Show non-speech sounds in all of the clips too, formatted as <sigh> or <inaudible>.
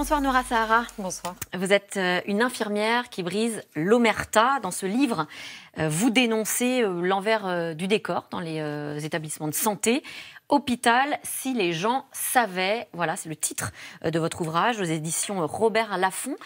Bonsoir Nora Sahara. Bonsoir. Vous êtes euh, une infirmière qui brise l'omerta. Dans ce livre, euh, vous dénoncez euh, l'envers du décor dans les établissements de santé. Hôpital, si les gens savaient, voilà, c'est le titre de votre ouvrage aux éditions Robert Laffont.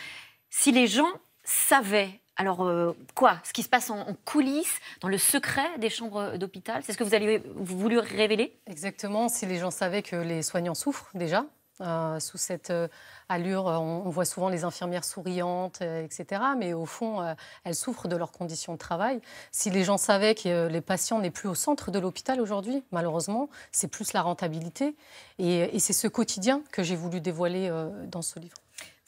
Si les gens savaient, alors quoi Ce qui se passe en, en, coulisses, dans le secret des chambres d'hôpital, c'est ce que vous avez voulu révéler Exactement, si les gens savaient que les soignants souffrent déjà, euh, sous cette euh, allure, euh, on, voit souvent les infirmières souriantes, etc. Mais au fond, elles souffrent de leurs conditions de travail. Si les gens savaient que les patients n'est plus au centre de l'hôpital aujourd'hui, malheureusement, c'est plus la rentabilité. Et, c'est ce quotidien que j'ai voulu dévoiler dans ce livre.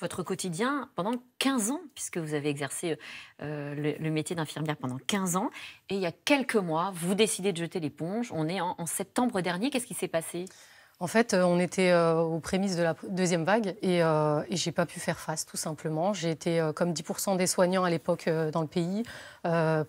Votre quotidien pendant 15 ans, puisque vous avez exercé le, métier d'infirmière pendant 15 ans, et il y a quelques mois, vous décidez de jeter l'éponge. On est en septembre dernier. Qu'est-ce qui s'est passé en fait, euh, on était euh, aux prémices de la deuxième vague et, euh, et j'ai pas pu faire face, tout simplement. J'ai été, euh, comme 10% des soignants à l'époque dans le pays,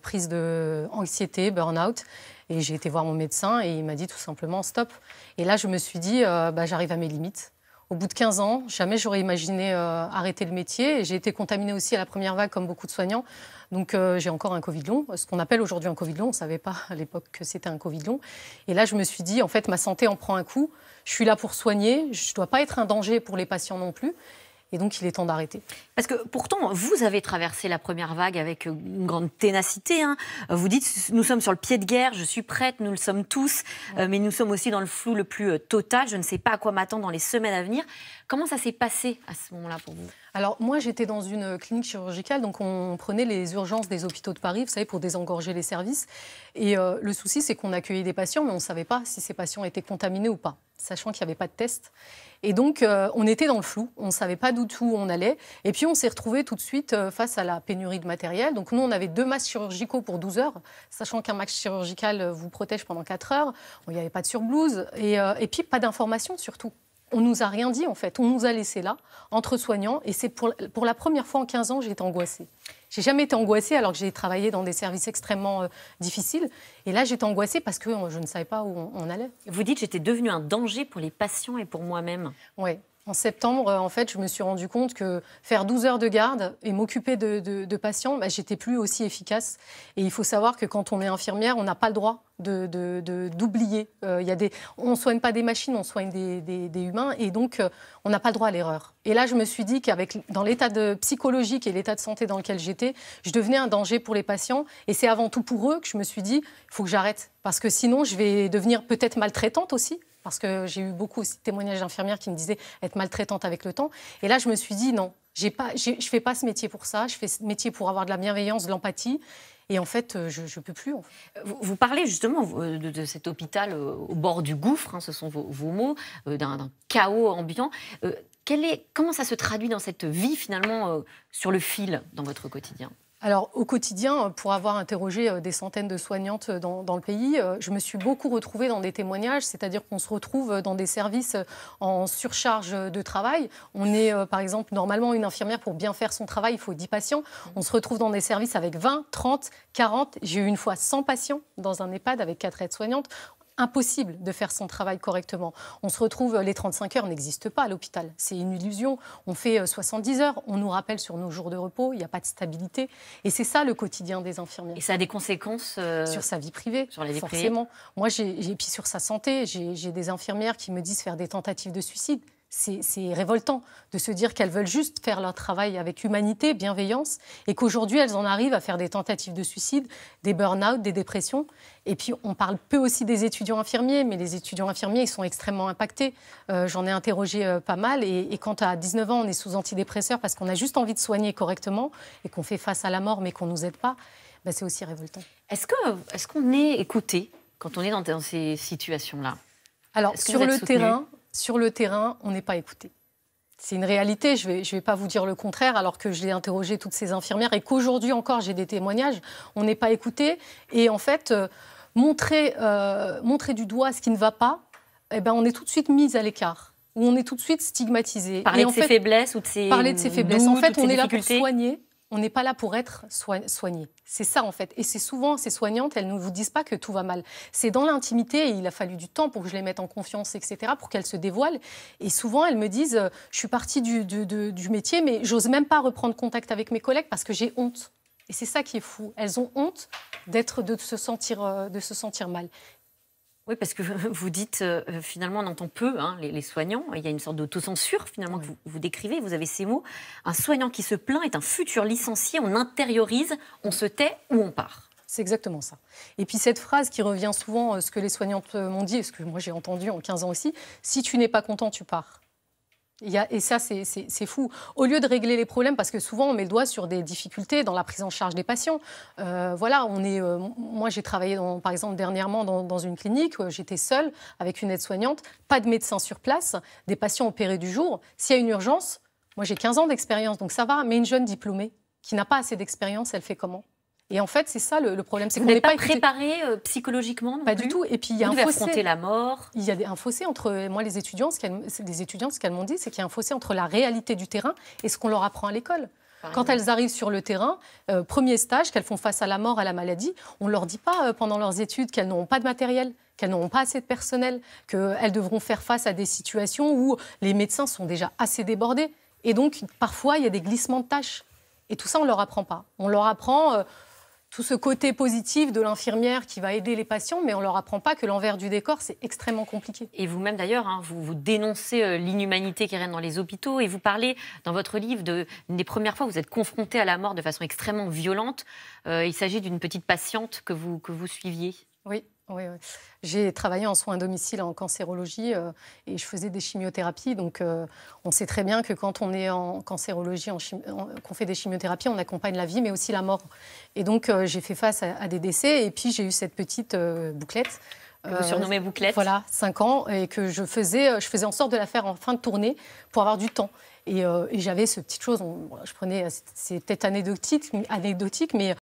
prise de anxiété, burn-out. Et j'ai été voir mon médecin et il m'a dit tout simplement stop. Et là, je me suis dit, bah, j'arrive à mes limites au bout de 15 ans, jamais j'aurais imaginé euh, arrêter le métier. J'ai été contaminée aussi à la première vague, comme beaucoup de soignants. Donc euh, j'ai encore un Covid long, ce qu'on appelle aujourd'hui un Covid long. On ne savait pas à l'époque que c'était un Covid long. Et là, je me suis dit, en fait, ma santé en prend un coup. Je suis là pour soigner. Je ne dois pas être un danger pour les patients non plus. Et donc, il est temps d'arrêter. Parce que pourtant, vous avez traversé la première vague avec une grande ténacité. Hein. Vous dites, nous sommes sur le pied de guerre, je suis prête, nous le sommes tous, euh, mais nous sommes aussi dans le flou le plus euh, total. Je ne sais pas à quoi m'attendre dans les semaines à venir. Comment ça s'est passé à ce moment-là pour vous alors moi j'étais dans une clinique chirurgicale, donc on prenait les urgences des hôpitaux de Paris, vous savez, pour désengorger les services. Et euh, le souci c'est qu'on accueillait des patients, mais on ne savait pas si ces patients étaient contaminés ou pas, sachant qu'il n'y avait pas de test. Et donc euh, on était dans le flou, on ne savait pas d'où tout on allait. Et puis on s'est retrouvé tout de suite euh, face à la pénurie de matériel. Donc nous on avait deux masques chirurgicaux pour 12 heures, sachant qu'un masque chirurgical vous protège pendant 4 heures. Il n'y avait pas de surblouse et, et puis pas d'informations surtout on nous a rien dit en fait, on nous a laissé là, entre soignants, et c'est pour, pour la première fois en 15 ans, j'ai été angoissée. J'ai jamais été angoissée alors que j'ai travaillé dans des services extrêmement euh, difficiles, et là j'étais angoissée parce que euh, je ne savais pas où on, allait. Vous dites que j'étais devenue un danger pour les patients et pour moi-même. Oui, en septembre, en fait, je me suis rendu compte que faire 12 heures de garde et m'occuper de, patients, bah, j'étais plus aussi efficace. Et il faut savoir que quand on est infirmière, on n'a pas le droit d'oublier. Euh, de, on soigne pas des machines, on soigne des, humains, et donc euh, on n'a pas le droit à l'erreur. Et là, je me suis dit qu'avec dans l'état psychologique et l'état de santé dans lequel j'étais, je devenais un danger pour les patients, et c'est avant tout pour eux que je me suis dit, il faut que j'arrête, parce que sinon je vais devenir peut-être maltraitante aussi, parce que j'ai eu beaucoup de témoignages d'infirmières qui me disaient être maltraitante avec le temps. Et là, je me suis dit non, je ne fais pas ce métier pour ça, je fais ce métier pour avoir de la bienveillance, de l'empathie. Et en fait, euh, je ne peux plus. vous, parlez justement euh, de, cet hôpital euh, au bord du gouffre, hein, ce sont vos, mots, d'un chaos ambiant. comment ça se traduit dans cette vie finalement sur le fil dans votre quotidien alors au quotidien, pour avoir interrogé euh, des centaines de soignantes euh, dans, le pays, euh, je me suis beaucoup retrouvée dans des témoignages, c'est-à-dire qu'on se retrouve dans des services en surcharge de travail. On est par exemple normalement une infirmière pour bien faire son travail, il faut 10 patients. On se retrouve dans des services avec 20, 30, 40. J'ai eu une fois 100 patients dans un EHPAD avec 4 aides-soignantes impossible de faire son travail correctement. On se retrouve, euh, les 35 heures n'existent pas à l'hôpital. C'est une illusion. On fait 70 euh, heures, on nous rappelle sur nos jours de repos, il n'y a pas de stabilité. Et c'est ça le quotidien des infirmières. Et ça a des conséquences euh, Sur sa vie privée, sur la forcément. Moi, j'ai, et puis sur sa santé, j'ai des infirmières qui me disent faire des tentatives de suicide c'est révoltant de se dire qu'elles veulent juste faire leur travail avec humanité, bienveillance, et qu'aujourd'hui elles en arrivent à faire des tentatives de suicide, des burn-out, des dépressions. Et puis on parle peu aussi des étudiants infirmiers, mais les étudiants infirmiers ils sont extrêmement impactés. Euh, j'en ai interrogé euh, pas mal, et, quand à 19 ans on est sous antidépresseurs parce qu'on a juste envie de soigner correctement et qu'on fait face à la mort mais qu'on nous aide pas, bah, c'est aussi révoltant. Est-ce qu'on est, qu'on est, écouté quand on est dans, ces situations-là alors, sur le terrain, sur le terrain, on n'est pas écouté. C'est une réalité, je ne vais, pas vous dire le contraire, alors que je l'ai interrogé toutes ces infirmières et qu'aujourd'hui encore j'ai des témoignages, on n'est pas écouté. Et en fait, euh, montrer, euh, montrer du doigt ce qui ne va pas, eh ben, on est tout de suite mis à l'écart, ou on est tout de suite stigmatisé. Parler de ses faiblesses ou de ses. Parler de ses faiblesses. en fait, on est là pour soigner on n'est pas là pour être soigné. C'est ça en fait. Et c'est souvent ces soignantes, elles ne vous disent pas que tout va mal. C'est dans l'intimité et il a fallu du temps pour que je les mette en confiance, etc., pour qu'elles se dévoilent. Et souvent, elles me disent, euh, je suis partie du, métier, mais j'ose même pas reprendre contact avec mes collègues parce que j'ai honte. Et c'est ça qui est fou. Elles ont honte d'être, de se sentir, euh, de se sentir mal. Oui, parce que <laughs> vous dites, euh, euh, finalement, on entend peu hein, les, soignants. Il y a une sorte d'autocensure, finalement, que vous, décrivez. Vous avez ces mots. Un soignant qui se plaint est un futur licencié. On intériorise, on se tait ou on part. C'est exactement ça. Et puis cette phrase qui revient souvent, euh, ce que les soignantes m'ont dit, et ce que moi j'ai entendu en 15 ans aussi, si tu n'es pas content, tu pars et ça, c'est fou. Au lieu de régler les problèmes, parce que souvent on met le doigt sur des difficultés dans la prise en charge des patients. Euh, voilà, on est. Euh, moi, j'ai travaillé, par exemple, dernièrement dans, une clinique. Euh, j'étais seule avec une aide-soignante, pas de médecin sur place, des patients opérés du jour. S'il y a une urgence, moi j'ai 15 ans d'expérience, donc ça va. Mais une jeune diplômée qui n'a pas assez d'expérience, elle fait comment et en fait, c'est ça le, problème. C'est qu'on n'est pas, préparé euh, psychologiquement. Non pas du tout. Et puis il y a un fossé. la mort. Il y a un fossé entre euh, moi les étudiants. Ce qu'elles, les étudiants, ce qu'elles m'ont dit, c'est qu'il y a un fossé entre la réalité du terrain et ce qu'on leur apprend à l'école. Quand elles arrivent sur le terrain, euh, premier stage qu'elles font face à la mort, à la maladie, on ne leur dit pas pendant leurs études qu'elles n'ont pas de matériel, qu'elles n'ont pas assez de personnel, qu'elles devront faire face à des situations où les médecins sont déjà assez débordés. Et donc, parfois, il y a des glissements de tâches. Et tout ça, on ne leur apprend pas. On leur apprend, tout ce côté positif de l'infirmière qui va aider les patients, mais on ne leur apprend pas que l'envers du décor, c'est extrêmement compliqué. Et vous-même d'ailleurs, hein, vous, vous, dénoncez euh, l'inhumanité qui règne dans les hôpitaux et vous parlez dans votre livre de, des premières fois où vous êtes confronté à la mort de façon extrêmement violente. Euh, il s'agit d'une petite patiente que vous, que vous suiviez. Oui, oui, oui. j'ai travaillé en soins à domicile en cancérologie euh, et je faisais des chimiothérapies. Donc, euh, on sait très bien que quand on est en cancérologie, qu'on fait des chimiothérapies, on accompagne la vie, mais aussi la mort. Et donc, euh, j'ai fait face à, des décès et puis j'ai eu cette petite bouclette. Que vous surnommez bouclette. Voilà, 5 ans et que je faisais, je faisais en sorte de la faire en fin de tournée pour avoir du temps. Et, et j'avais ce petite chose, je prenais, c'est peut-être anecdotique, anecdotique, mais